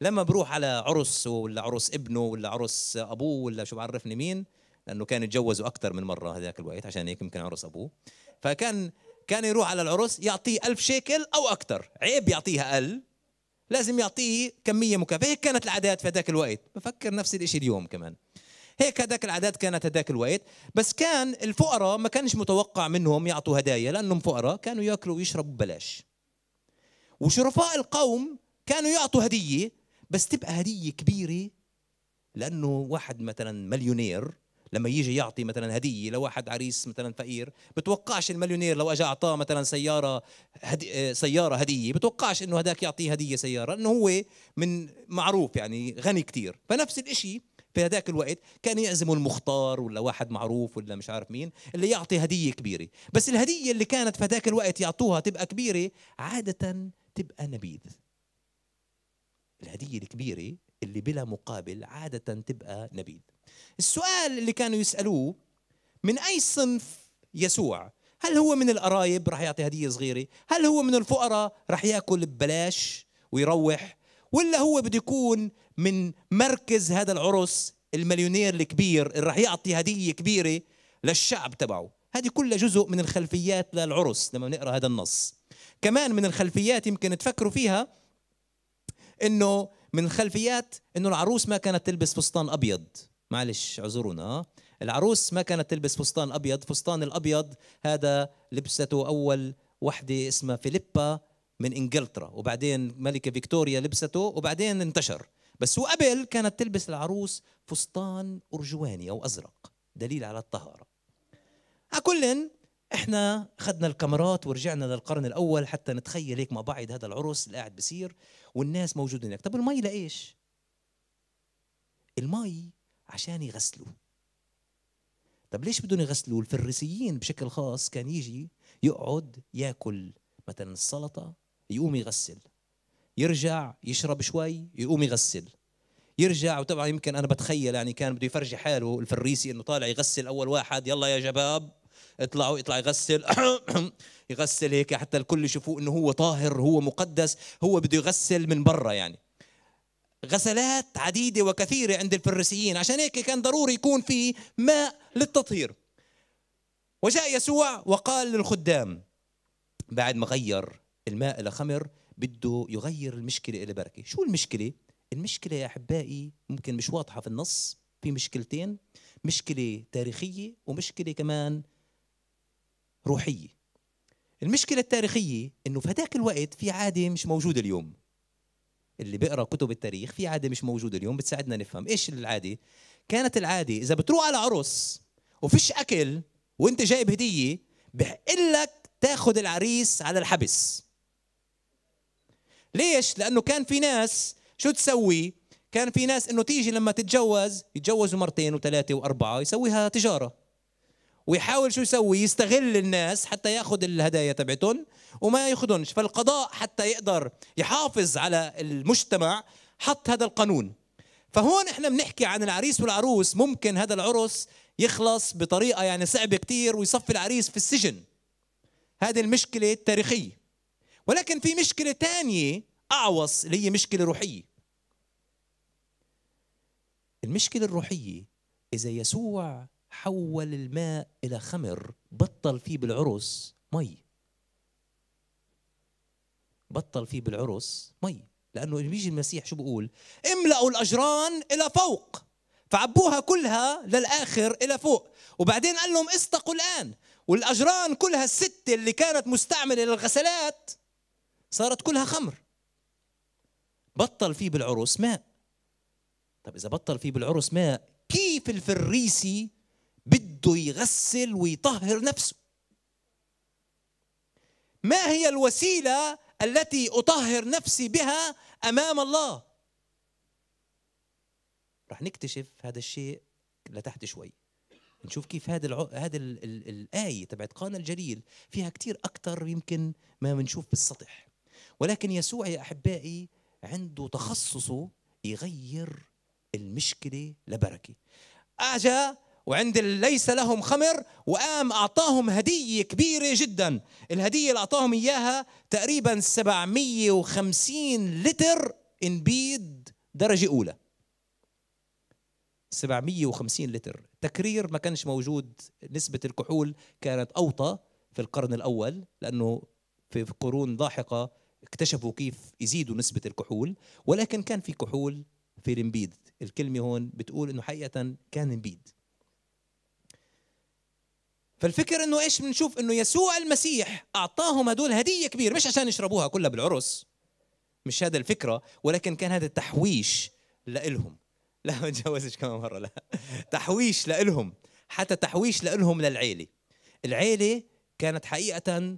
لما بروح على عرس ولا عرس ابنه ولا عرس ابوه ولا شو بعرفني مين لانه كان يتجوزوا اكثر من مره هذاك الوقت عشان هيك يمكن عرس ابوه فكان كان يروح على العرس يعطيه ألف شيكل او اكثر عيب يعطيها أقل لازم يعطيه كميه مكافاه هيك كانت العادات في هذاك الوقت بفكر نفس الشيء اليوم كمان هيك هذاك العادات كانت هذاك الوقت بس كان الفقراء ما كانش متوقع منهم يعطوا هدايا لانهم فقراء كانوا ياكلوا ويشربوا ببلاش وشرفاء القوم كانوا يعطوا هديه بس تبقى هديه كبيره لانه واحد مثلا مليونير لما يجي يعطي مثلا هديه لواحد عريس مثلا فقير بتوقعش المليونير لو اجى اعطاه مثلا سياره هدي آه، سياره هديه بتوقعش انه هداك يعطيه هديه سياره لانه هو من معروف يعني غني كتير فنفس الشيء في هذاك الوقت كان يعزموا المختار ولا واحد معروف ولا مش عارف مين اللي يعطي هديه كبيره بس الهديه اللي كانت في هذاك الوقت يعطوها تبقى كبيره عاده تبقى نبيذ الهدية الكبيرة اللي بلا مقابل عادة تبقى نبيذ السؤال اللي كانوا يسألوه من أي صنف يسوع هل هو من القرايب رح يعطي هدية صغيرة هل هو من الفقراء رح يأكل ببلاش ويروح ولا هو بده يكون من مركز هذا العرس المليونير الكبير اللي رح يعطي هدية كبيرة للشعب تبعه هذه كلها جزء من الخلفيات للعرس لما نقرأ هذا النص كمان من الخلفيات يمكن تفكروا فيها انه من خلفيات انه العروس ما كانت تلبس فستان ابيض معلش اعذرونا آه. العروس ما كانت تلبس فستان ابيض فستان الابيض هذا لبسته اول وحده اسمها فيليبا من انجلترا وبعدين ملكه فيكتوريا لبسته وبعدين انتشر بس وقبل كانت تلبس العروس فستان ارجواني او ازرق دليل على الطهاره على كل احنا اخذنا الكاميرات ورجعنا للقرن الاول حتى نتخيل هيك مع بعض هذا العرس اللي قاعد بصير والناس موجودين هناك طب المي لايش المي عشان يغسلوا طب ليش بدهم يغسلوا الفريسيين بشكل خاص كان يجي يقعد ياكل مثلا السلطه يقوم يغسل يرجع يشرب شوي يقوم يغسل يرجع وطبعا يمكن انا بتخيل يعني كان بده يفرجي حاله الفريسي انه طالع يغسل اول واحد يلا يا شباب اطلعوا يطلع يغسل يغسل هيك حتى الكل يشوفوه انه هو طاهر هو مقدس هو بده يغسل من برا يعني غسلات عديده وكثيره عند الفريسيين عشان هيك كان ضروري يكون في ماء للتطهير وجاء يسوع وقال للخدام بعد ما غير الماء الى خمر بده يغير المشكله الى بركه شو المشكله المشكله يا احبائي ممكن مش واضحه في النص في مشكلتين مشكله تاريخيه ومشكله كمان روحيه المشكله التاريخيه انه في هذاك الوقت في عاده مش موجوده اليوم اللي بيقرا كتب التاريخ في عاده مش موجوده اليوم بتساعدنا نفهم ايش العاده كانت العاده اذا بتروح على عرس وفيش اكل وانت جايب هديه بحقلك تاخذ العريس على الحبس ليش لانه كان في ناس شو تسوي كان في ناس انه تيجي لما تتجوز يتجوزوا مرتين وثلاثه واربعه يسويها تجاره ويحاول شو يسوي يستغل الناس حتى ياخذ الهدايا تبعتهم وما ياخذونش فالقضاء حتى يقدر يحافظ على المجتمع حط هذا القانون فهون احنا بنحكي عن العريس والعروس ممكن هذا العرس يخلص بطريقه يعني صعبه كثير ويصفي العريس في السجن هذه المشكله التاريخيه ولكن في مشكله ثانيه اعوص اللي هي مشكله روحيه المشكله الروحيه اذا يسوع حول الماء إلى خمر بطل فيه بالعرس مي بطل فيه بالعرس مي لأنه بيجي المسيح شو بيقول املأوا الأجران إلى فوق فعبوها كلها للآخر إلى فوق وبعدين قال لهم استقوا الآن والأجران كلها الستة اللي كانت مستعملة للغسلات صارت كلها خمر بطل فيه بالعرس ماء طب إذا بطل فيه بالعرس ماء كيف الفريسي بده يغسل ويطهر نفسه ما هي الوسيله التي اطهر نفسي بها امام الله رح نكتشف هذا الشيء لتحت شوي نشوف كيف هذا العو... هذا ال... ال... الايه تبعت قانا الجليل فيها كثير اكثر يمكن ما بنشوف بالسطح ولكن يسوع يا احبائي عنده تخصصه يغير المشكله لبركه اجا وعند ليس لهم خمر وقام أعطاهم هدية كبيرة جدا الهدية اللي أعطاهم إياها تقريبا 750 لتر انبيد درجة أولى 750 لتر تكرير ما كانش موجود نسبة الكحول كانت أوطى في القرن الأول لأنه في قرون لاحقة اكتشفوا كيف يزيدوا نسبة الكحول ولكن كان في كحول في الانبيد الكلمة هون بتقول أنه حقيقة كان انبيد فالفكر انه ايش بنشوف انه يسوع المسيح اعطاهم هدول هديه كبيره مش عشان يشربوها كلها بالعرس مش هذا الفكره ولكن كان هذا التحويش لإلهم لا ما تجوزش كمان مره لا تحويش لإلهم حتى تحويش لإلهم للعيله العيله كانت حقيقه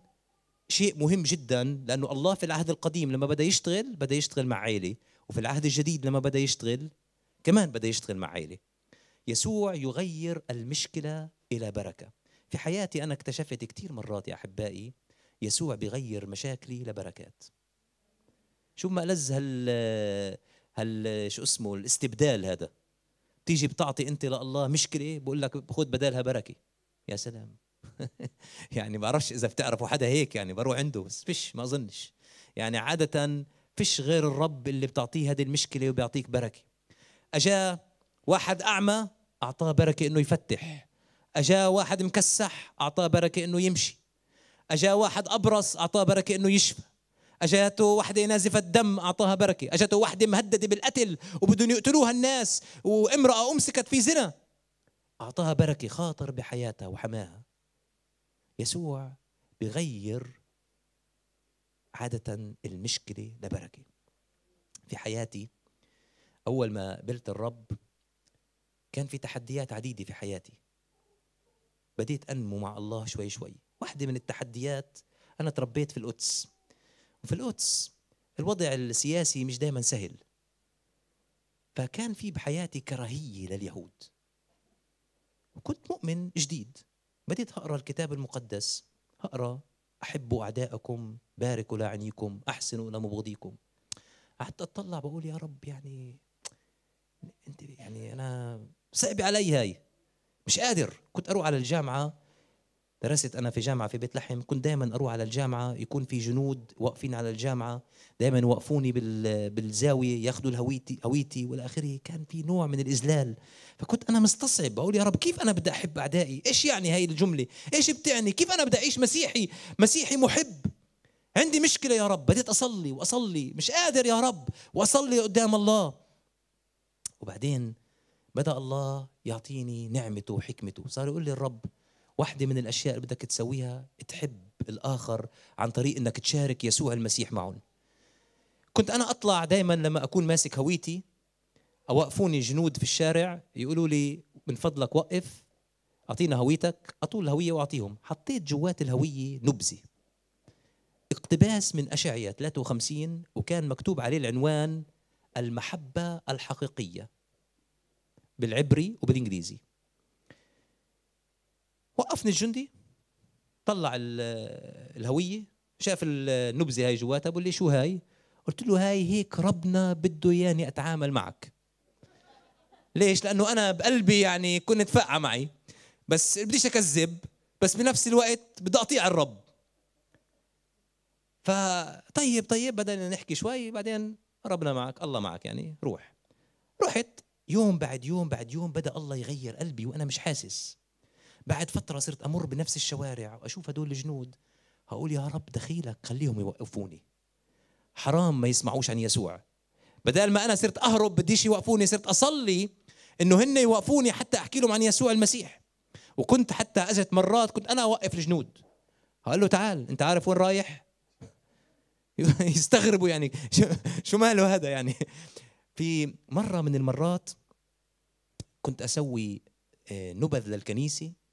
شيء مهم جدا لانه الله في العهد القديم لما بدا يشتغل بدا يشتغل مع عيله وفي العهد الجديد لما بدا يشتغل كمان بدا يشتغل مع عيله يسوع يغير المشكله الى بركه في حياتي أنا اكتشفت كثير مرات يا أحبائي يسوع بغير مشاكلي لبركات شو ما ألذ هال هال شو اسمه الاستبدال هذا بتيجي بتعطي انت لله مشكله بقول لك خذ بدالها بركه يا سلام يعني بعرفش اذا بتعرفوا حدا هيك يعني بروح عنده بس فيش ما اظنش يعني عاده فيش غير الرب اللي بتعطيه هذه المشكله وبيعطيك بركه اجا واحد اعمى اعطاه بركه انه يفتح أجا واحد مكسح أعطاه بركة إنه يمشي أجا واحد أبرص أعطاه بركة إنه يشفى أجاته وحدة نازفة دم أعطاها بركة أجاته وحدة مهددة بالقتل وبدهم يقتلوها الناس وامرأة أمسكت في زنا أعطاها بركة خاطر بحياتها وحماها يسوع بغير عادة المشكلة لبركة في حياتي أول ما قبلت الرب كان في تحديات عديدة في حياتي بديت أنمو مع الله شوي شوي واحدة من التحديات أنا تربيت في القدس وفي القدس الوضع السياسي مش دايما سهل فكان في بحياتي كراهية لليهود وكنت مؤمن جديد بديت أقرأ الكتاب المقدس أقرأ أحبوا أعداءكم باركوا لعنيكم أحسنوا لمبغضيكم قعدت أطلع بقول يا رب يعني أنت يعني أنا صعب علي هاي مش قادر كنت اروح على الجامعه درست انا في جامعه في بيت لحم كنت دائما اروح على الجامعه يكون في جنود واقفين على الجامعه دائما يوقفوني بالزاويه ياخذوا الهويتي هويتي والى اخره كان في نوع من الاذلال فكنت انا مستصعب بقول يا رب كيف انا بدي احب اعدائي ايش يعني هاي الجمله ايش بتعني كيف انا بدي اعيش مسيحي مسيحي محب عندي مشكله يا رب بديت اصلي واصلي مش قادر يا رب واصلي قدام الله وبعدين بدأ الله يعطيني نعمته وحكمته صار يقول لي الرب واحدة من الأشياء اللي بدك تسويها تحب الآخر عن طريق أنك تشارك يسوع المسيح معهم كنت أنا أطلع دائما لما أكون ماسك هويتي أوقفوني جنود في الشارع يقولوا لي من فضلك وقف أعطينا هويتك أطول الهوية وأعطيهم حطيت جوات الهوية نبذة اقتباس من أشعية 53 وكان مكتوب عليه العنوان المحبة الحقيقية بالعبري وبالانجليزي وقفني الجندي طلع الهويه شاف النبزه هاي جواتها بقول لي شو هاي قلت له هاي هيك ربنا بده اياني اتعامل معك ليش لانه انا بقلبي يعني كنت فقعة معي بس بديش اكذب بس بنفس الوقت بدي اطيع الرب فطيب طيب بدنا نحكي شوي بعدين ربنا معك الله معك يعني روح رحت يوم بعد يوم بعد يوم بدا الله يغير قلبي وانا مش حاسس بعد فتره صرت امر بنفس الشوارع واشوف هدول الجنود هقول يا رب دخيلك خليهم يوقفوني حرام ما يسمعوش عن يسوع بدل ما انا صرت اهرب بديش يوقفوني صرت اصلي انه هن يوقفوني حتى احكي لهم عن يسوع المسيح وكنت حتى اجت مرات كنت انا اوقف الجنود هقول له تعال انت عارف وين رايح يستغربوا يعني شو ماله هذا يعني في مرة من المرات كنت أسوي آه، نبذ للكنيسة